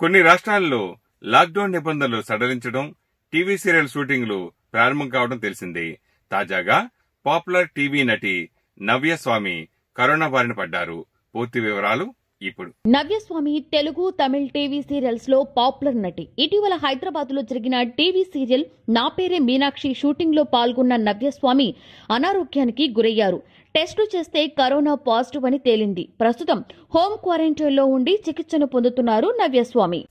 కొన్ని రాష్ట్రాల్లో లాక్డౌన్ నిబంధనలు సడలించడం టీవీ సీరియల్ షూటింగ్లు ప్రారంభం కావడం తెలిసిందే తాజాగా పాపులర్ టీవీ నటి నవ్యస్వామి కరోనా బారిన పడ్డారు పూర్తి వివరాలు ఇప్పుడు నవ్యస్వామి తెలుగు తమిళ్ టీవీ సీరియల్స్ లో పాపులర్ నటి ఇటీవల హైదరాబాద్ లో జరిగిన టీవీ సీరియల్ నా పేరే మీనాక్షి షూటింగ్ లో పాల్గొన్న నవ్యస్వామి అనారోగ్యానికి గురయ్యారు టెస్టులు చేస్తే కరోనా పాజిటివ్ అని తేలింది ప్రస్తుతం హోమ్ లో ఉండి చికిత్సను పొందుతున్నారు నవ్యస్వామి